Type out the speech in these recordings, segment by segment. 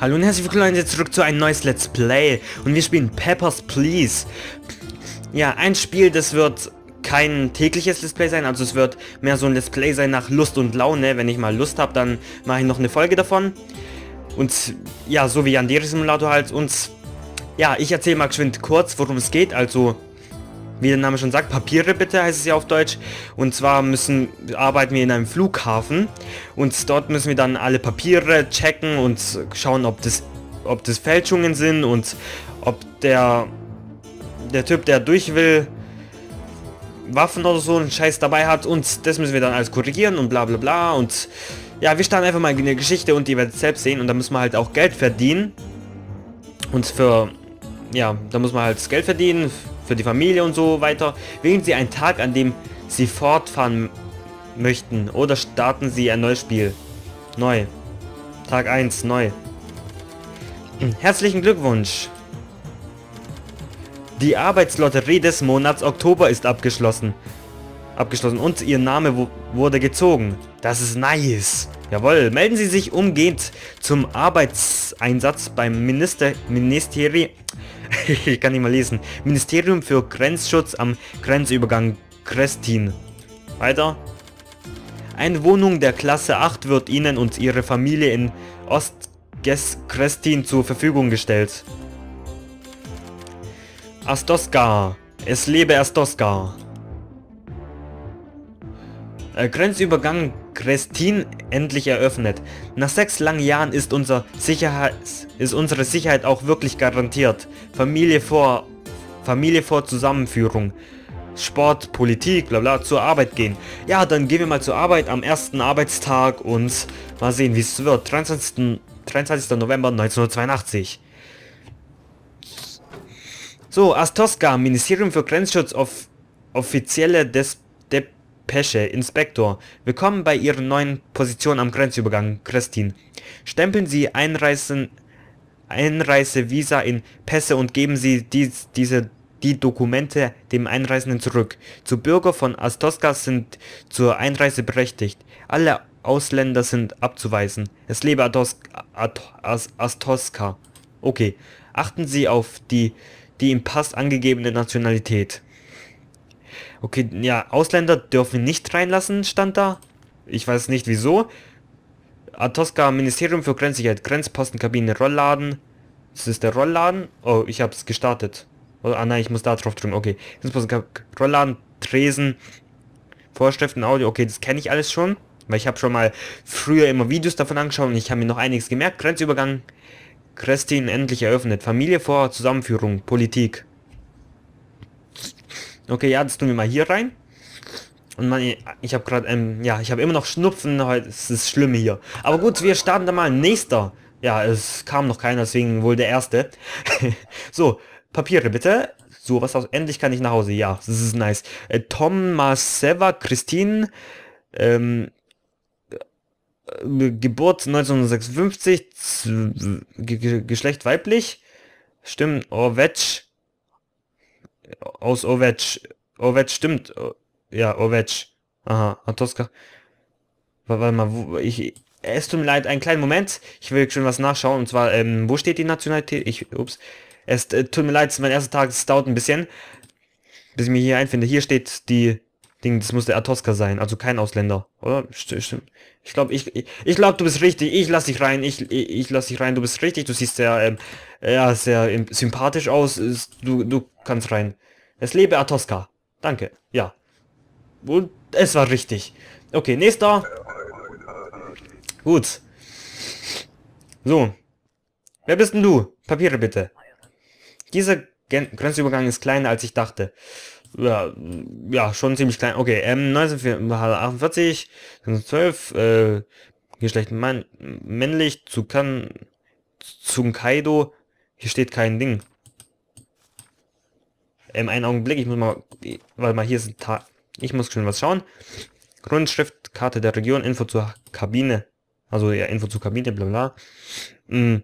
Hallo und herzlich willkommen Leute, zurück zu einem neues Let's Play und wir spielen Peppers Please. Ja, ein Spiel, das wird kein tägliches Let's Play sein, also es wird mehr so ein Let's Play sein nach Lust und Laune. Wenn ich mal Lust habe, dann mache ich noch eine Folge davon. Und ja, so wie Yandere Simulator halt. Und ja, ich erzähle mal geschwind kurz, worum es geht. Also wie der Name schon sagt, Papiere bitte heißt es ja auf Deutsch. Und zwar müssen, arbeiten wir in einem Flughafen und dort müssen wir dann alle Papiere checken und schauen, ob das, ob das Fälschungen sind und ob der, der Typ, der durch will, Waffen oder so einen Scheiß dabei hat und das müssen wir dann alles korrigieren und bla bla bla und ja, wir starten einfach mal in der Geschichte und die werdet selbst sehen und da müssen wir halt auch Geld verdienen und für, ja, da muss man halt Geld verdienen, für die Familie und so weiter. Wählen Sie einen Tag, an dem Sie fortfahren möchten oder starten Sie ein neues Spiel. Neu. Tag 1, neu. Hm, herzlichen Glückwunsch. Die Arbeitslotterie des Monats Oktober ist abgeschlossen. Abgeschlossen und Ihr Name wurde gezogen. Das ist nice. Jawohl, melden Sie sich umgehend zum Arbeitseinsatz beim Minister Ministeri ich kann nicht mal lesen. Ministerium für Grenzschutz am Grenzübergang Krestin. Weiter. Eine Wohnung der Klasse 8 wird Ihnen und Ihre Familie in Ost-Krestin zur Verfügung gestellt. Astoska. Es lebe Astoska. Äh, Grenzübergang Crestin endlich eröffnet. Nach sechs langen Jahren ist, unser Sicherheit, ist unsere Sicherheit auch wirklich garantiert. Familie vor, Familie vor Zusammenführung. Sport, Politik, bla bla, zur Arbeit gehen. Ja, dann gehen wir mal zur Arbeit am ersten Arbeitstag und mal sehen, wie es wird. 23. 23. November 1982. So, Astoska, Ministerium für Grenzschutz, of, offizielle Des Pesche, Inspektor. Willkommen bei Ihrer neuen Position am Grenzübergang, Christine. Stempeln Sie Einreisen, Einreisevisa in Pässe und geben Sie dies, diese die Dokumente dem Einreisenden zurück. Zu Bürger von Astoska sind zur Einreise berechtigt. Alle Ausländer sind abzuweisen. Es lebe Atos Astoska. Okay. Achten Sie auf die, die im Pass angegebene Nationalität. Okay, ja, Ausländer dürfen nicht reinlassen, stand da. Ich weiß nicht wieso. Atoska, Ministerium für Grenzsicherheit, Grenzpostenkabine, Rollladen. Das ist der Rollladen. Oh, ich es gestartet. Oh, ah nein, ich muss da drauf drücken. Okay. Rollladen, Tresen, Vorschriften, Audio. Okay, das kenne ich alles schon. Weil ich habe schon mal früher immer Videos davon angeschaut und ich habe mir noch einiges gemerkt. Grenzübergang, Christine endlich eröffnet. Familie vor Zusammenführung, Politik. Okay, ja, das tun wir mal hier rein. Und man, ich habe gerade, ähm, ja, ich habe immer noch Schnupfen, heute es ist schlimm hier. Aber gut, wir starten dann mal. Nächster. Ja, es kam noch keiner, deswegen wohl der erste. so, Papiere bitte. So, was aus. Endlich kann ich nach Hause. Ja, das ist nice. Äh, Thomas Seva, Christine, ähm, äh, Geburt 1956, G Geschlecht weiblich, Stimmen, Orvetsch, aus Ovec. Ovec stimmt. Ja, Ovec. Aha, Atoska. Warte mal, wo, ich, es tut mir leid, einen kleinen Moment. Ich will schon was nachschauen. Und zwar, ähm, wo steht die Nationalität? Ich, ups. Es äh, tut mir leid, es ist mein erster Tag, es dauert ein bisschen, bis ich mir hier einfinde. Hier steht die Ding, das muss der Atoska sein, also kein Ausländer, oder? Stimmt. Ich glaube, ich, ich glaube, du bist richtig. Ich lass dich rein. Ich, ich, ich lass dich rein. Du bist richtig. Du siehst sehr, ähm, ja, sehr ähm, sympathisch aus. Du, du kannst rein. Es lebe Atoska. Danke. Ja. Und es war richtig. Okay, nächster. Gut. So. Wer bist denn du? Papiere bitte. Dieser Gen Grenzübergang ist kleiner als ich dachte ja, ja, schon ziemlich klein. Okay, ähm, 1948, 1912, äh, Geschlecht Mann, männlich, zu kann zum Kaido, hier steht kein Ding. Ähm, einen Augenblick, ich muss mal, weil mal hier ist ein Tag, ich muss schon was schauen. Grundschrift, Karte der Region, Info zur Kabine, also ja, Info zur Kabine, bla bla. Mm.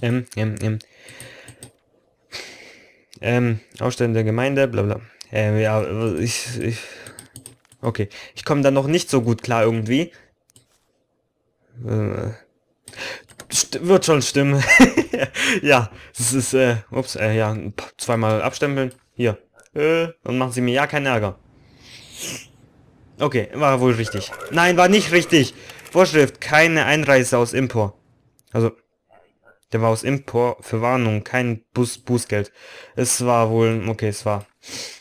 Ähm, ähm, ähm. Ähm, Ausstellung der Gemeinde, bla bla. Ähm, ja, ich, ich... Okay, ich komme da noch nicht so gut klar irgendwie. Äh, wird schon stimmen. ja, es ist, äh, ups, äh, ja, zweimal abstempeln. Hier. Äh, und machen sie mir ja keinen Ärger. Okay, war wohl richtig. Nein, war nicht richtig. Vorschrift, keine Einreise aus Import. Also, der war aus Import für Warnung, kein Buß Bußgeld. Es war wohl, okay, es war.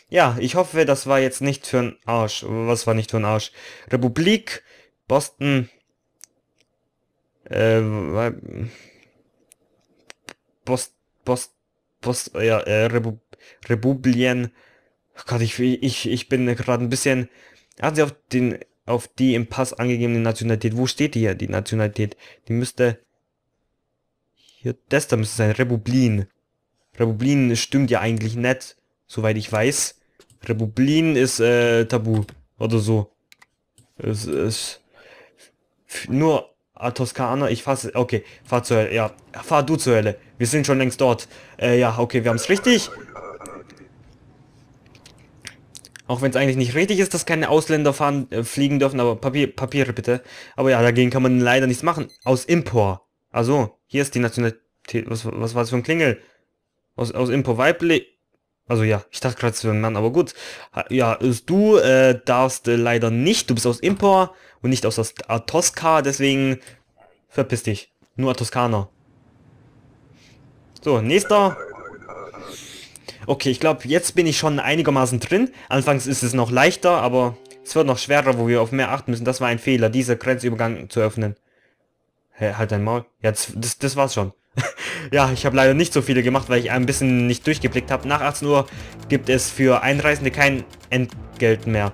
Ja, ich hoffe, das war jetzt nicht für ein Arsch. Was war nicht für ein Arsch? Republik, Boston, äh, Bost, Post, Post, ja, äh, Rebu Republien. Ach Gott, ich, ich, ich bin gerade ein bisschen... Achten Sie auf den auf die im Pass angegebene Nationalität. Wo steht die hier, die Nationalität? Die müsste hier, das da müsste sein. Republin. Republin stimmt ja eigentlich nicht, soweit ich weiß. Republin ist äh, tabu. Oder so. Es ist... Nur Ah, ich fasse. Okay, fahr zur Hölle. Ja, fahr du zur Hölle. Wir sind schon längst dort. Äh, ja, okay, wir haben es richtig. Auch wenn es eigentlich nicht richtig ist, dass keine Ausländer fahren, äh, fliegen dürfen, aber Papier, Papiere bitte. Aber ja, dagegen kann man leider nichts machen. Aus Import. Also. Hier ist die Nationalität. Was, was war das für ein Klingel? Aus, aus Impo weiblich. Also ja, ich dachte gerade, es wäre ein Mann, aber gut. Ja, ist du äh, darfst äh, leider nicht. Du bist aus Impor und nicht aus Atoska, deswegen verpiss dich. Nur Atoskaner. So, nächster. Okay, ich glaube, jetzt bin ich schon einigermaßen drin. Anfangs ist es noch leichter, aber es wird noch schwerer, wo wir auf mehr achten müssen. Das war ein Fehler, diese Grenzübergang zu öffnen halt dein Maul. Ja, das, das, das war's schon. ja, ich habe leider nicht so viele gemacht, weil ich ein bisschen nicht durchgeblickt habe. Nach 18 Uhr gibt es für Einreisende kein Entgelt mehr.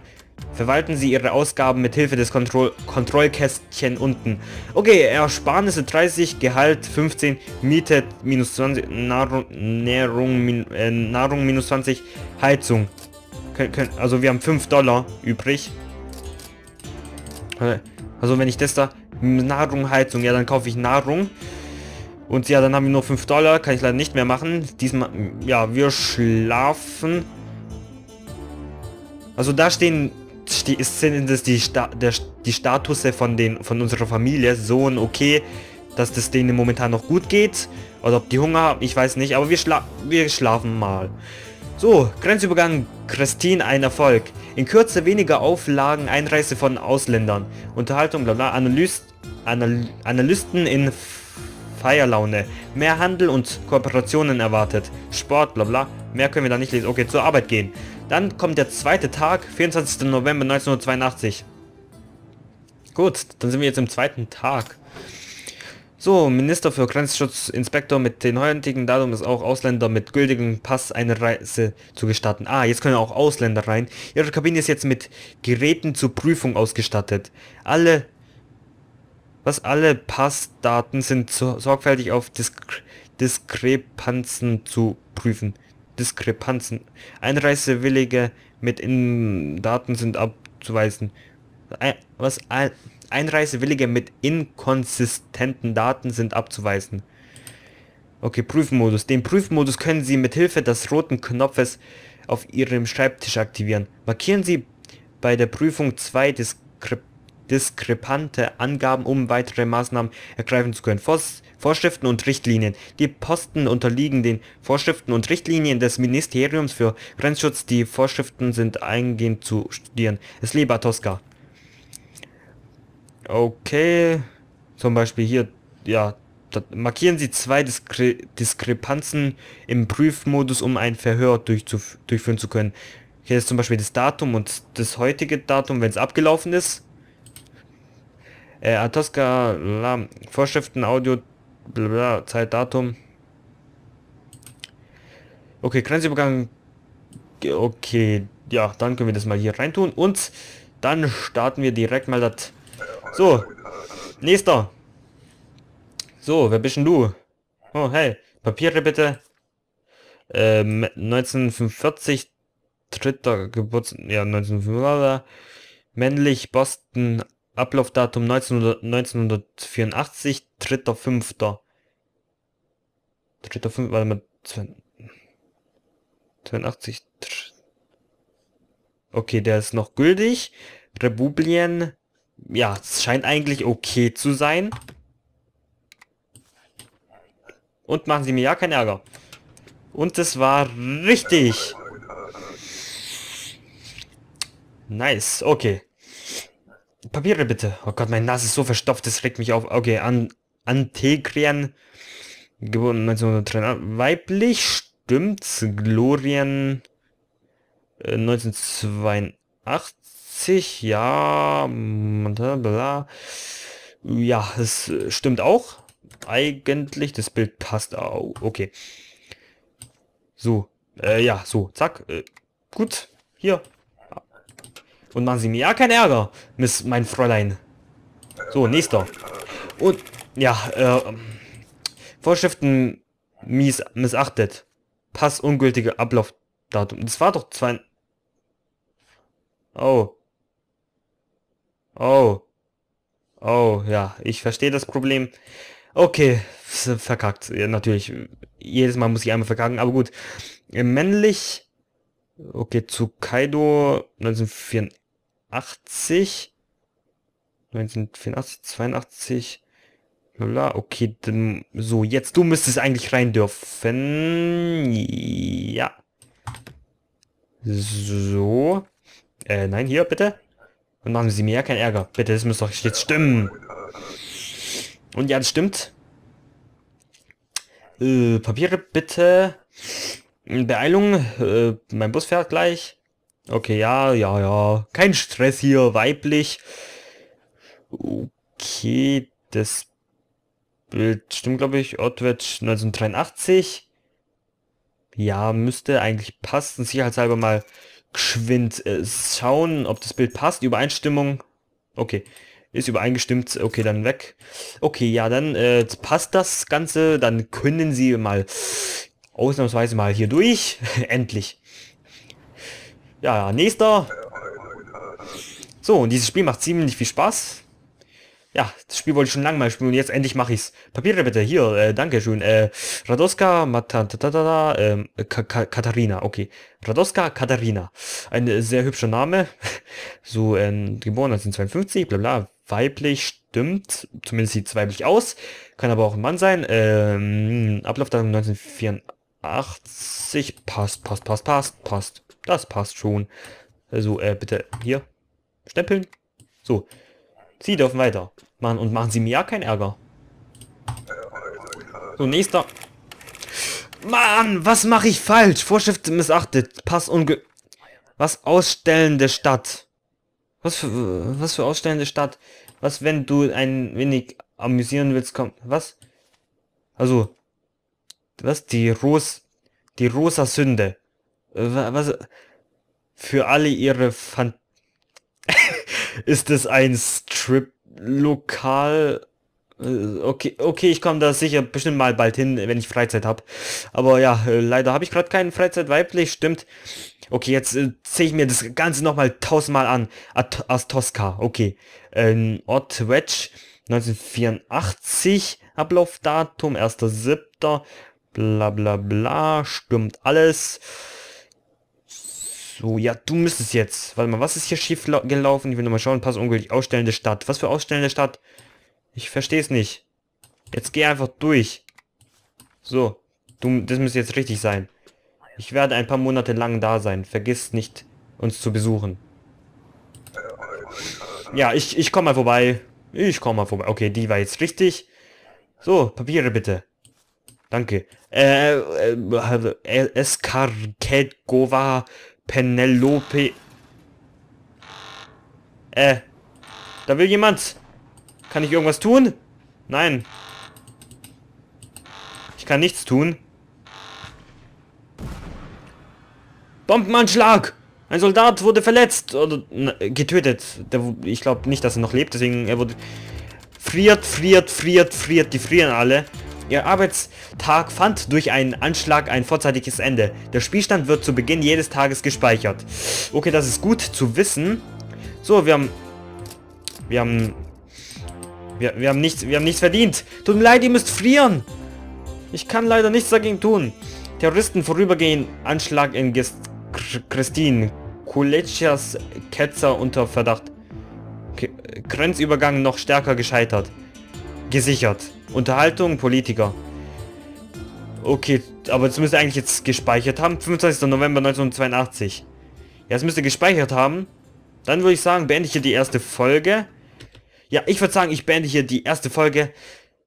Verwalten Sie Ihre Ausgaben mit Hilfe des Kontroll Kontrollkästchen unten. Okay, Ersparnisse 30, Gehalt 15, Miete minus 20, Nahrung, Nährung, äh, Nahrung minus 20, Heizung. Kön also wir haben 5 Dollar übrig. Äh, also wenn ich das da... Nahrung, Heizung. Ja, dann kaufe ich Nahrung. Und ja, dann haben wir nur 5 Dollar. Kann ich leider nicht mehr machen. Diesmal, ja, wir schlafen. Also da stehen, ste sind das die, Sta der, die Statusse von, den, von unserer Familie. Sohn, okay, dass das denen momentan noch gut geht. Oder ob die Hunger haben, ich weiß nicht. Aber wir, schla wir schlafen mal. So, Grenzübergang Christine ein Erfolg. In Kürze weniger Auflagen Einreise von Ausländern. Unterhaltung, bla bla, Analyst, Anal Analysten in Feierlaune. Mehr Handel und Kooperationen erwartet. Sport, bla bla. Mehr können wir da nicht lesen. Okay, zur Arbeit gehen. Dann kommt der zweite Tag, 24. November 1982. Gut, dann sind wir jetzt im zweiten Tag. So, Minister für Grenzschutz, Inspektor mit den heutigen Datum ist auch Ausländer mit gültigem Pass eine Reise zu gestatten. Ah, jetzt können auch Ausländer rein. Ihre Kabine ist jetzt mit Geräten zur Prüfung ausgestattet. Alle, was alle Passdaten sind so, sorgfältig auf Disk Diskrepanzen zu prüfen. Diskrepanzen. Einreisewillige mit Innendaten sind abzuweisen. Was all Einreisewillige mit inkonsistenten Daten sind abzuweisen. Okay, Prüfmodus. Den Prüfmodus können Sie mit Hilfe des roten Knopfes auf Ihrem Schreibtisch aktivieren. Markieren Sie bei der Prüfung zwei Diskre diskrepante Angaben, um weitere Maßnahmen ergreifen zu können. Vors Vorschriften und Richtlinien. Die Posten unterliegen den Vorschriften und Richtlinien des Ministeriums für Grenzschutz. Die Vorschriften sind eingehend zu studieren. Es lebe Tosca. Okay. Zum Beispiel hier, ja, markieren Sie zwei Diskre Diskrepanzen im Prüfmodus, um ein Verhör durchzuf durchführen zu können. Hier ist zum Beispiel das Datum und das heutige Datum, wenn es abgelaufen ist. Äh, Atoska, la, Vorschriften, Audio, blablabla, Zeit, Datum. Okay, Grenzübergang. Okay, ja, dann können wir das mal hier reintun und dann starten wir direkt mal das so. Nächster. So, wer bist denn du? Oh, hey. Papiere bitte. Ähm, 1945, dritter Geburtstag, ja, 1945, männlich, Boston, Ablaufdatum 1900, 1984, dritter, fünfter. Dritter, fünfter, warte mal, 82, okay, der ist noch gültig. Republien, ja, es scheint eigentlich okay zu sein. Und machen sie mir ja keinen Ärger. Und es war richtig. Nice, okay. Papiere bitte. Oh Gott, mein Nas ist so verstopft, das regt mich auf. Okay, an Antegrian. Geboren 1903. Weiblich, stimmt. Glorien. 1982. Äh, 60, ja, bla. Ja, es äh, stimmt auch. Eigentlich, das Bild passt auch. Okay. So, äh, ja, so, zack. Äh, gut, hier. Und machen Sie mir ja keinen Ärger, Miss, mein Fräulein. So, nächster. Und, ja, äh, Vorschriften mies, missachtet. Pass ungültige Ablaufdatum. Das war doch zwei... Oh. Oh. Oh, ja, ich verstehe das Problem. Okay, verkackt. Ja, natürlich, jedes Mal muss ich einmal verkacken, aber gut. Männlich. Okay, zu Kaido 1984. 1984, 82. Lola, okay, so, jetzt, du müsstest eigentlich rein dürfen. Ja. So. Äh, nein, hier, bitte. Und machen Sie mir ja keinen Ärger. Bitte, das muss doch jetzt stimmen. Und ja, das stimmt. Äh, Papiere bitte. Beeilung. Äh, mein Bus fährt gleich. Okay, ja, ja, ja. Kein Stress hier. Weiblich. Okay, das Bild stimmt, glaube ich. Ortwetsch 1983. Ja, müsste eigentlich passen. Sicherheitshalber mal geschwind äh, schauen, ob das Bild passt. Übereinstimmung. Okay. Ist übereingestimmt. Okay, dann weg. Okay, ja, dann äh, passt das Ganze. Dann können Sie mal ausnahmsweise mal hier durch. Endlich. Ja, nächster. So, und dieses Spiel macht ziemlich viel Spaß. Ja, das Spiel wollte ich schon lange mal spielen und jetzt endlich mache ich's. Papiere bitte, hier, äh, danke schön. Äh, Radoska, Matatatata, ähm, Ka Ka Katharina, okay. Radoska Katharina. Ein äh, sehr hübscher Name. so, ähm, geboren 1952, bla bla, weiblich, stimmt. Zumindest sieht es weiblich aus. Kann aber auch ein Mann sein. Ähm, Ablaufdatum 1984, passt, passt, passt, passt, passt. Das passt schon. Also, äh, bitte, hier, stempeln. So, Sie dürfen weiter. Machen und machen Sie mir ja keinen Ärger. So, nächster. Mann, was mache ich falsch? Vorschrift missachtet. Pass unge... Was ausstellende Stadt. Was für, was für ausstellende Stadt? Was, wenn du ein wenig amüsieren willst, komm... Was? Also... Was? Die Ros... Die rosa Sünde. Äh, was? Für alle ihre Fantasie ist es ein Strip-Lokal? Äh, okay, okay, ich komme da sicher bestimmt mal bald hin, wenn ich Freizeit habe. Aber ja, äh, leider habe ich gerade keinen Freizeit weiblich, stimmt. Okay, jetzt äh, sehe ich mir das Ganze nochmal tausendmal an. At Astoska, okay. Ähm, Ort Wedge, 1984, Ablaufdatum, 1.7., bla bla bla, stimmt alles. So, ja, du müsstest jetzt. Warte mal, was ist hier schief gelaufen? Ich will nochmal schauen. Pass ungültig. Ausstellende Stadt. Was für ausstellende Stadt? Ich verstehe es nicht. Jetzt geh einfach durch. So. Du, das müsste jetzt richtig sein. Ich werde ein paar Monate lang da sein. Vergiss nicht, uns zu besuchen. Ja, ich, ich komme mal vorbei. Ich komme mal vorbei. Okay, die war jetzt richtig. So, Papiere bitte. Danke. Äh, äh, äh Eskarketgova Penelope. Äh. Da will jemand. Kann ich irgendwas tun? Nein. Ich kann nichts tun. Bombenanschlag! Ein Soldat wurde verletzt oder na, ne, getötet. Der, ich glaube nicht, dass er noch lebt, deswegen er wurde... Friert, friert, friert, friert, die frieren alle. Ihr Arbeitstag fand durch einen Anschlag ein vorzeitiges Ende. Der Spielstand wird zu Beginn jedes Tages gespeichert. Okay, das ist gut zu wissen. So, wir haben... Wir haben... Wir, wir haben nichts, wir haben nichts verdient. Tut mir leid, ihr müsst frieren. Ich kann leider nichts dagegen tun. Terroristen vorübergehen. Anschlag in Gest Christine. Kulecias Ketzer unter Verdacht. Grenzübergang noch stärker gescheitert. Gesichert. Unterhaltung, Politiker. Okay, aber das müsste eigentlich jetzt gespeichert haben. 25. November 1982. Ja, es müsste gespeichert haben. Dann würde ich sagen, beende ich hier die erste Folge. Ja, ich würde sagen, ich beende hier die erste Folge.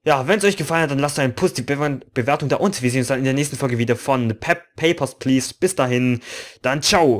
Ja, wenn es euch gefallen hat, dann lasst einen Post, die Be Bewertung da und wir sehen uns dann in der nächsten Folge wieder von Pep Papers, Please. Bis dahin, dann ciao.